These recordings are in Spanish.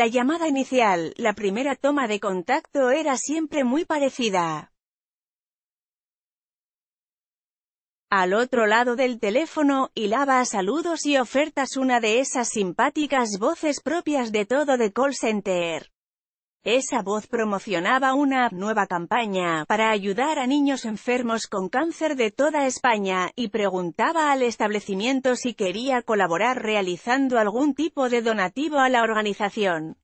la llamada inicial, la primera toma de contacto era siempre muy parecida. Al otro lado del teléfono, hilaba saludos y ofertas una de esas simpáticas voces propias de todo de call center. Esa voz promocionaba una nueva campaña para ayudar a niños enfermos con cáncer de toda España, y preguntaba al establecimiento si quería colaborar realizando algún tipo de donativo a la organización.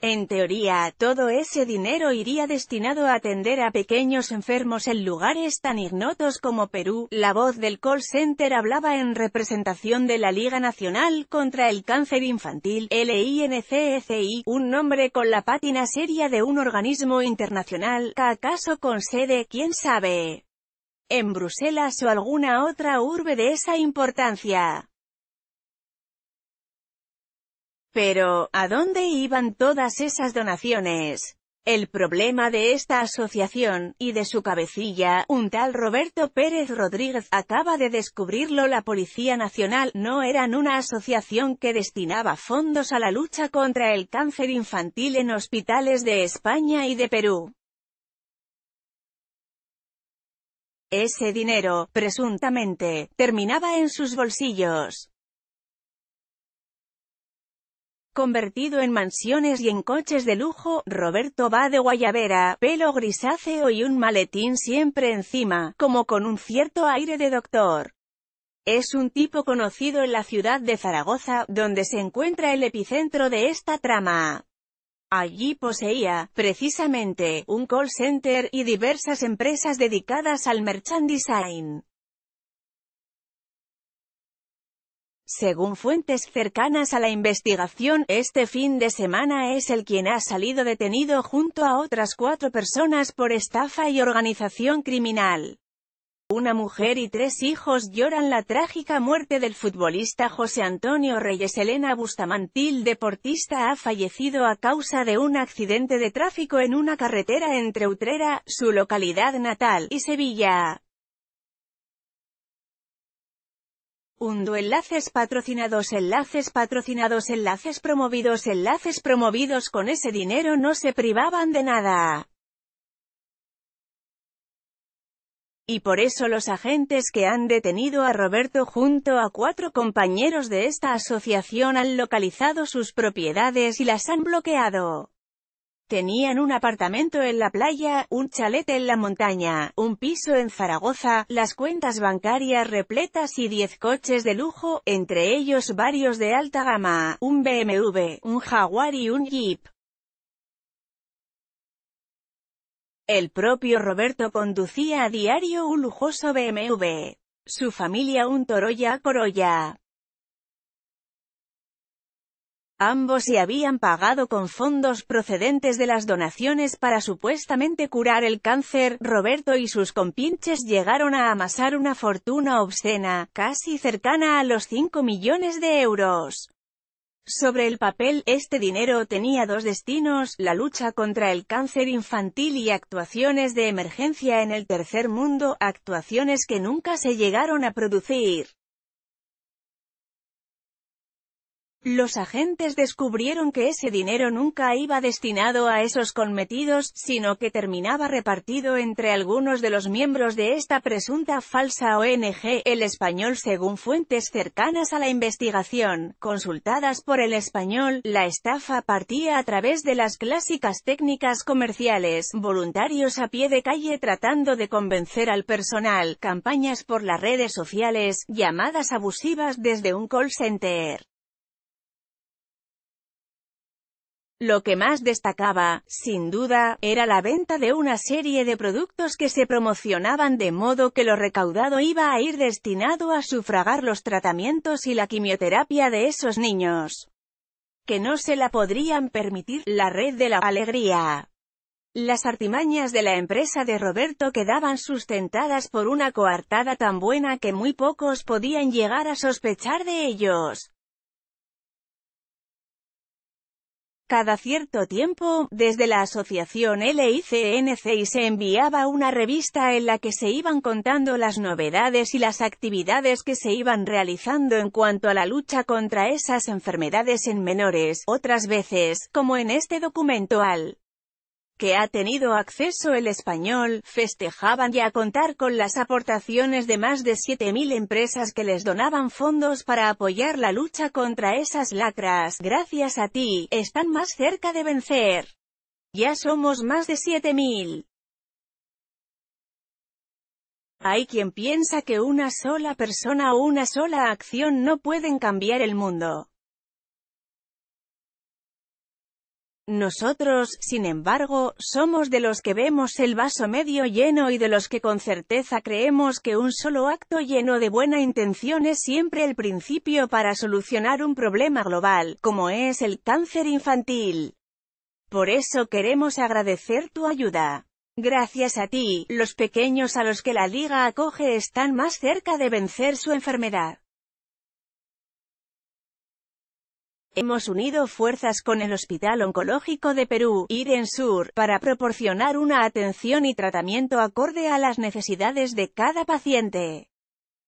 En teoría, todo ese dinero iría destinado a atender a pequeños enfermos en lugares tan ignotos como Perú. La voz del call center hablaba en representación de la Liga Nacional contra el Cáncer Infantil, LINCFI, un nombre con la pátina seria de un organismo internacional, acaso con sede, quién sabe, en Bruselas o alguna otra urbe de esa importancia. Pero, ¿a dónde iban todas esas donaciones? El problema de esta asociación, y de su cabecilla, un tal Roberto Pérez Rodríguez, acaba de descubrirlo la Policía Nacional, no eran una asociación que destinaba fondos a la lucha contra el cáncer infantil en hospitales de España y de Perú. Ese dinero, presuntamente, terminaba en sus bolsillos convertido en mansiones y en coches de lujo, Roberto va de guayabera, pelo grisáceo y un maletín siempre encima, como con un cierto aire de doctor. Es un tipo conocido en la ciudad de Zaragoza, donde se encuentra el epicentro de esta trama. Allí poseía, precisamente, un call center y diversas empresas dedicadas al merchandising. Según fuentes cercanas a la investigación, este fin de semana es el quien ha salido detenido junto a otras cuatro personas por estafa y organización criminal. Una mujer y tres hijos lloran la trágica muerte del futbolista José Antonio Reyes Elena Bustamantil deportista ha fallecido a causa de un accidente de tráfico en una carretera entre Utrera, su localidad natal, y Sevilla. Undo enlaces patrocinados enlaces patrocinados enlaces promovidos enlaces promovidos con ese dinero no se privaban de nada. y por eso los agentes que han detenido a Roberto junto a cuatro compañeros de esta asociación han localizado sus propiedades y las han bloqueado. Tenían un apartamento en la playa, un chalet en la montaña, un piso en Zaragoza, las cuentas bancarias repletas y diez coches de lujo, entre ellos varios de alta gama, un BMW, un Jaguar y un Jeep. El propio Roberto conducía a diario un lujoso BMW. Su familia un Torolla Corolla. Ambos se habían pagado con fondos procedentes de las donaciones para supuestamente curar el cáncer. Roberto y sus compinches llegaron a amasar una fortuna obscena, casi cercana a los 5 millones de euros. Sobre el papel, este dinero tenía dos destinos, la lucha contra el cáncer infantil y actuaciones de emergencia en el tercer mundo, actuaciones que nunca se llegaron a producir. Los agentes descubrieron que ese dinero nunca iba destinado a esos cometidos, sino que terminaba repartido entre algunos de los miembros de esta presunta falsa ONG, el español según fuentes cercanas a la investigación, consultadas por el español, la estafa partía a través de las clásicas técnicas comerciales, voluntarios a pie de calle tratando de convencer al personal, campañas por las redes sociales, llamadas abusivas desde un call center. Lo que más destacaba, sin duda, era la venta de una serie de productos que se promocionaban de modo que lo recaudado iba a ir destinado a sufragar los tratamientos y la quimioterapia de esos niños que no se la podrían permitir, la red de la alegría. Las artimañas de la empresa de Roberto quedaban sustentadas por una coartada tan buena que muy pocos podían llegar a sospechar de ellos. Cada cierto tiempo, desde la asociación y se enviaba una revista en la que se iban contando las novedades y las actividades que se iban realizando en cuanto a la lucha contra esas enfermedades en menores, otras veces, como en este documento al que ha tenido acceso el español, festejaban ya contar con las aportaciones de más de 7.000 empresas que les donaban fondos para apoyar la lucha contra esas lacras. Gracias a ti, están más cerca de vencer. Ya somos más de 7.000. Hay quien piensa que una sola persona o una sola acción no pueden cambiar el mundo. Nosotros, sin embargo, somos de los que vemos el vaso medio lleno y de los que con certeza creemos que un solo acto lleno de buena intención es siempre el principio para solucionar un problema global, como es el cáncer infantil. Por eso queremos agradecer tu ayuda. Gracias a ti, los pequeños a los que la Liga acoge están más cerca de vencer su enfermedad. Hemos unido fuerzas con el Hospital Oncológico de Perú, IREN-SUR, para proporcionar una atención y tratamiento acorde a las necesidades de cada paciente.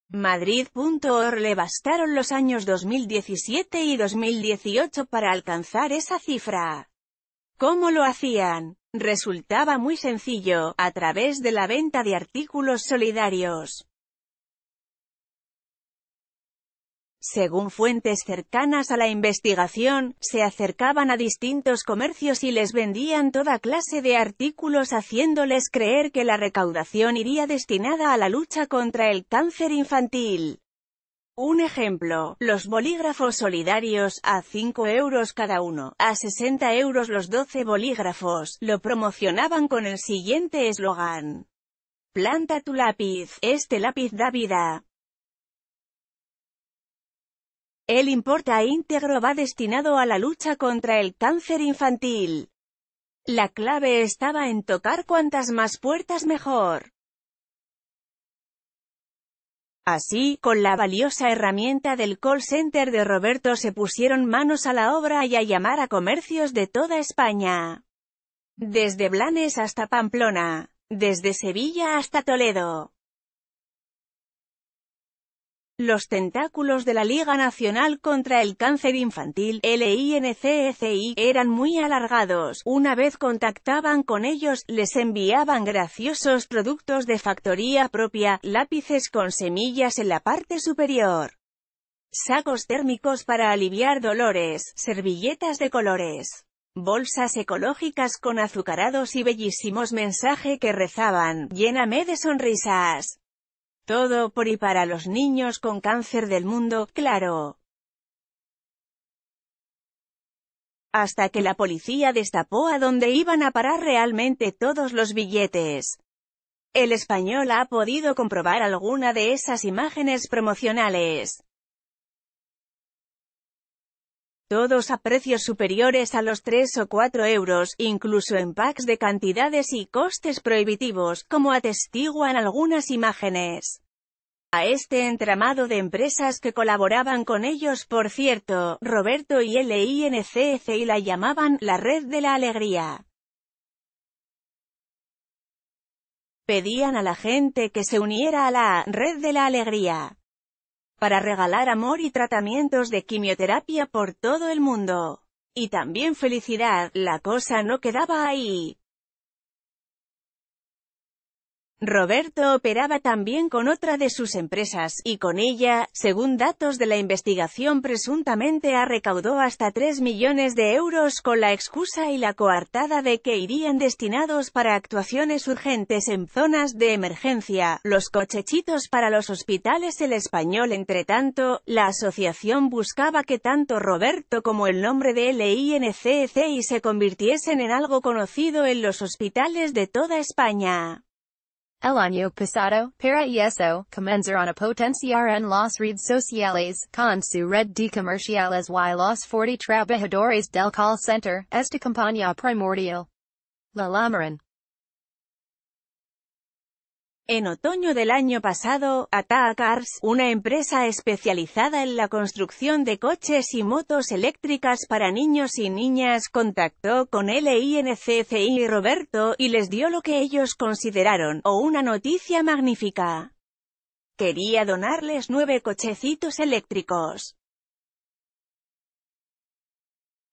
Madrid.org le bastaron los años 2017 y 2018 para alcanzar esa cifra. ¿Cómo lo hacían? Resultaba muy sencillo, a través de la venta de artículos solidarios. Según fuentes cercanas a la investigación, se acercaban a distintos comercios y les vendían toda clase de artículos haciéndoles creer que la recaudación iría destinada a la lucha contra el cáncer infantil. Un ejemplo, los bolígrafos solidarios, a 5 euros cada uno, a 60 euros los 12 bolígrafos, lo promocionaban con el siguiente eslogan. Planta tu lápiz, este lápiz da vida. El importa íntegro va destinado a la lucha contra el cáncer infantil. La clave estaba en tocar cuantas más puertas mejor. Así, con la valiosa herramienta del call center de Roberto se pusieron manos a la obra y a llamar a comercios de toda España. Desde Blanes hasta Pamplona. Desde Sevilla hasta Toledo. Los tentáculos de la Liga Nacional contra el Cáncer Infantil, LINCECI, eran muy alargados. Una vez contactaban con ellos, les enviaban graciosos productos de factoría propia, lápices con semillas en la parte superior, sacos térmicos para aliviar dolores, servilletas de colores. Bolsas ecológicas con azucarados y bellísimos mensaje que rezaban, lléname de sonrisas. Todo por y para los niños con cáncer del mundo, claro. Hasta que la policía destapó a dónde iban a parar realmente todos los billetes. El español ha podido comprobar alguna de esas imágenes promocionales todos a precios superiores a los 3 o 4 euros, incluso en packs de cantidades y costes prohibitivos, como atestiguan algunas imágenes. A este entramado de empresas que colaboraban con ellos, por cierto, Roberto y LINCF y la llamaban «la red de la alegría». Pedían a la gente que se uniera a la «red de la alegría» para regalar amor y tratamientos de quimioterapia por todo el mundo. Y también felicidad, la cosa no quedaba ahí. Roberto operaba también con otra de sus empresas, y con ella, según datos de la investigación presuntamente ha recaudó hasta 3 millones de euros con la excusa y la coartada de que irían destinados para actuaciones urgentes en zonas de emergencia, los cochechitos para los hospitales el español entre tanto, la asociación buscaba que tanto Roberto como el nombre de LINCECI se convirtiesen en algo conocido en los hospitales de toda España. El año pasado, para eso, comenzar a potenciar en las redes sociales, con su red de comerciales y los 40 trabajadores del call center, esta campaña primordial. La Lamarin. En otoño del año pasado, Ataa Cars, una empresa especializada en la construcción de coches y motos eléctricas para niños y niñas, contactó con LINCCI y Roberto, y les dio lo que ellos consideraron, o una noticia magnífica. Quería donarles nueve cochecitos eléctricos.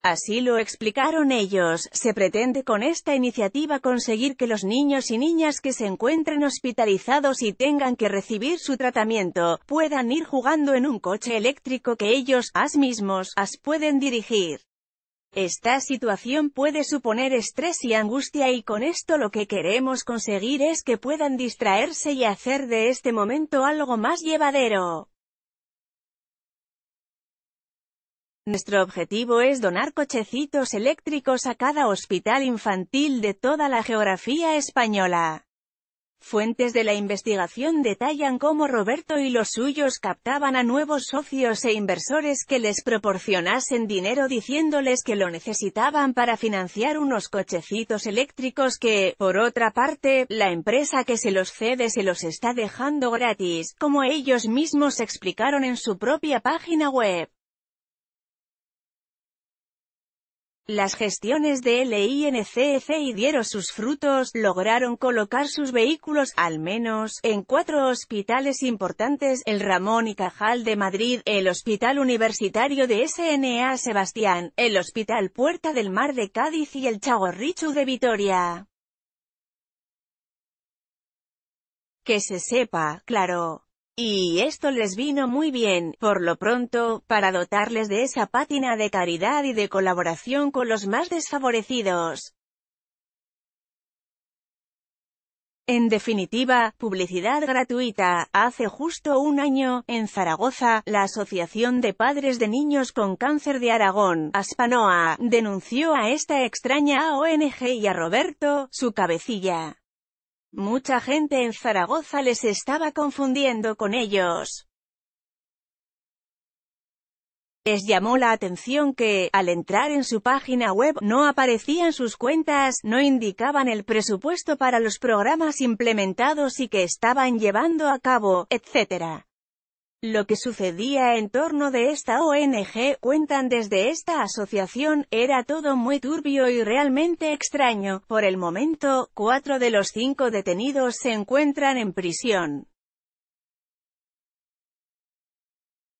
Así lo explicaron ellos, se pretende con esta iniciativa conseguir que los niños y niñas que se encuentren hospitalizados y tengan que recibir su tratamiento, puedan ir jugando en un coche eléctrico que ellos, as mismos, as pueden dirigir. Esta situación puede suponer estrés y angustia y con esto lo que queremos conseguir es que puedan distraerse y hacer de este momento algo más llevadero. Nuestro objetivo es donar cochecitos eléctricos a cada hospital infantil de toda la geografía española. Fuentes de la investigación detallan cómo Roberto y los suyos captaban a nuevos socios e inversores que les proporcionasen dinero diciéndoles que lo necesitaban para financiar unos cochecitos eléctricos que, por otra parte, la empresa que se los cede se los está dejando gratis, como ellos mismos explicaron en su propia página web. Las gestiones de LINCF y dieron sus frutos, lograron colocar sus vehículos, al menos, en cuatro hospitales importantes, el Ramón y Cajal de Madrid, el Hospital Universitario de SNA Sebastián, el Hospital Puerta del Mar de Cádiz y el Chagorrichu de Vitoria. Que se sepa, claro. Y esto les vino muy bien, por lo pronto, para dotarles de esa pátina de caridad y de colaboración con los más desfavorecidos. En definitiva, publicidad gratuita. Hace justo un año, en Zaragoza, la Asociación de Padres de Niños con Cáncer de Aragón, Aspanoa, denunció a esta extraña ONG y a Roberto, su cabecilla. Mucha gente en Zaragoza les estaba confundiendo con ellos. Les llamó la atención que, al entrar en su página web, no aparecían sus cuentas, no indicaban el presupuesto para los programas implementados y que estaban llevando a cabo, etc. Lo que sucedía en torno de esta ONG, cuentan desde esta asociación, era todo muy turbio y realmente extraño. Por el momento, cuatro de los cinco detenidos se encuentran en prisión.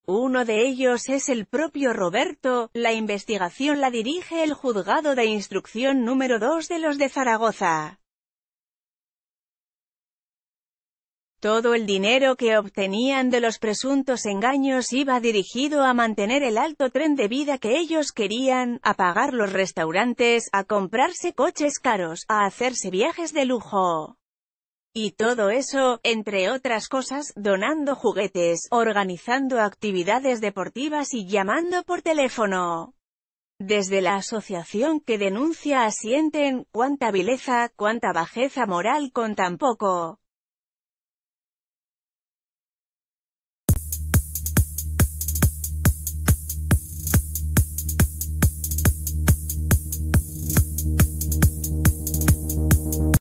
Uno de ellos es el propio Roberto, la investigación la dirige el juzgado de instrucción número 2 de los de Zaragoza. Todo el dinero que obtenían de los presuntos engaños iba dirigido a mantener el alto tren de vida que ellos querían, a pagar los restaurantes, a comprarse coches caros, a hacerse viajes de lujo. Y todo eso, entre otras cosas, donando juguetes, organizando actividades deportivas y llamando por teléfono. Desde la asociación que denuncia asienten, cuánta vileza, cuánta bajeza moral con tan poco.